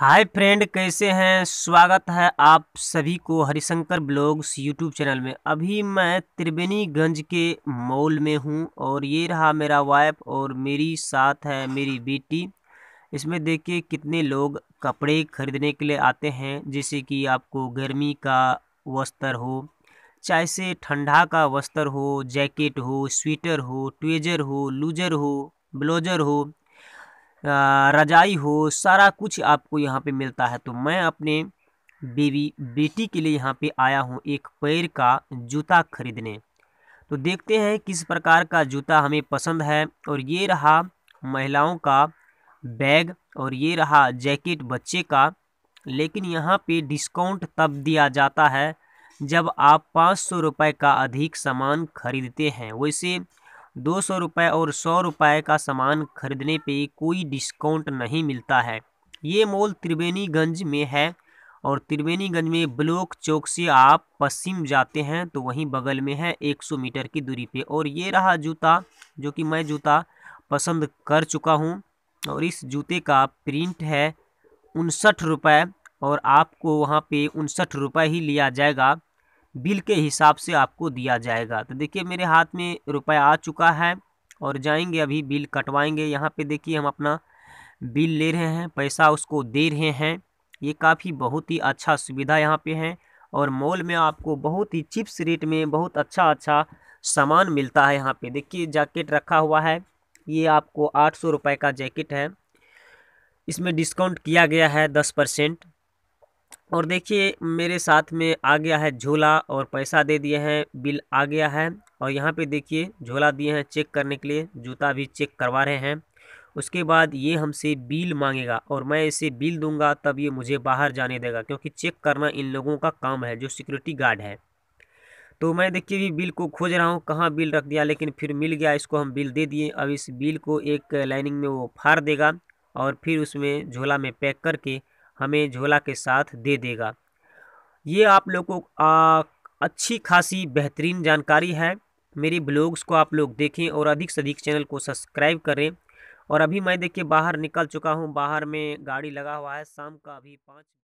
hi friend कैसे हैं स्वागत है आप सभी को हरिशंकर ब्लॉग्स यूट्यूब चैनल में अभी मैं त्रिवेणीगंज के मॉल में हूं और ये रहा मेरा वाइफ और मेरी साथ है मेरी बेटी इसमें देखिए कितने लोग कपड़े खरीदने के लिए आते हैं जैसे कि आपको गर्मी का वस्त्र हो चाहे से ठंडा का वस्त्र हो जैकेट हो स्वेटर हो ट्वेजर हो लूजर हो ब्लाउजर हो रजाई हो सारा कुछ आपको यहाँ पे मिलता है तो मैं अपने बेबी बेटी के लिए यहाँ पे आया हूँ एक पैर का जूता खरीदने तो देखते हैं किस प्रकार का जूता हमें पसंद है और ये रहा महिलाओं का बैग और ये रहा जैकेट बच्चे का लेकिन यहाँ पे डिस्काउंट तब दिया जाता है जब आप पाँच सौ रुपये का अधिक सामान खरीदते हैं वैसे दो सौ रुपये और सौ रुपये का सामान खरीदने पे कोई डिस्काउंट नहीं मिलता है ये मॉल त्रिवेणीगंज में है और त्रिवेणीगंज में ब्लॉक चौक से आप पश्चिम जाते हैं तो वहीं बगल में है 100 मीटर की दूरी पे और ये रहा जूता जो कि मैं जूता पसंद कर चुका हूँ और इस जूते का प्रिंट है उनसठ रुपये और आपको वहाँ पे उनसठ रुपये ही लिया जाएगा बिल के हिसाब से आपको दिया जाएगा तो देखिए मेरे हाथ में रुपया आ चुका है और जाएंगे अभी बिल कटवाएंगे यहाँ पे देखिए हम अपना बिल ले रहे हैं पैसा उसको दे रहे हैं ये काफ़ी बहुत ही अच्छा सुविधा यहाँ पे है और मॉल में आपको बहुत ही चिप्स रेट में बहुत अच्छा अच्छा सामान मिलता है यहाँ पे देखिए जैकेट रखा हुआ है ये आपको आठ सौ का जैकेट है इसमें डिस्काउंट किया गया है दस परसेंट और देखिए मेरे साथ में आ गया है झोला और पैसा दे दिए हैं बिल आ गया है और यहाँ पे देखिए झोला दिए हैं चेक करने के लिए जूता भी चेक करवा रहे हैं उसके बाद ये हमसे बिल मांगेगा और मैं इसे बिल दूंगा तब ये मुझे बाहर जाने देगा क्योंकि चेक करना इन लोगों का काम है जो सिक्योरिटी गार्ड है तो मैं देखिए भी बिल को खोज रहा हूँ कहाँ बिल रख दिया लेकिन फिर मिल गया इसको हम बिल दे दिए अब इस बिल को एक लाइनिंग में वो फाड़ देगा और फिर उसमें झोला में पैक करके हमें झोला के साथ दे देगा ये आप लोगों को अच्छी खासी बेहतरीन जानकारी है मेरी ब्लॉग्स को आप लोग देखें और अधिक से अधिक चैनल को सब्सक्राइब करें और अभी मैं देखिए बाहर निकल चुका हूँ बाहर में गाड़ी लगा हुआ है शाम का अभी पाँच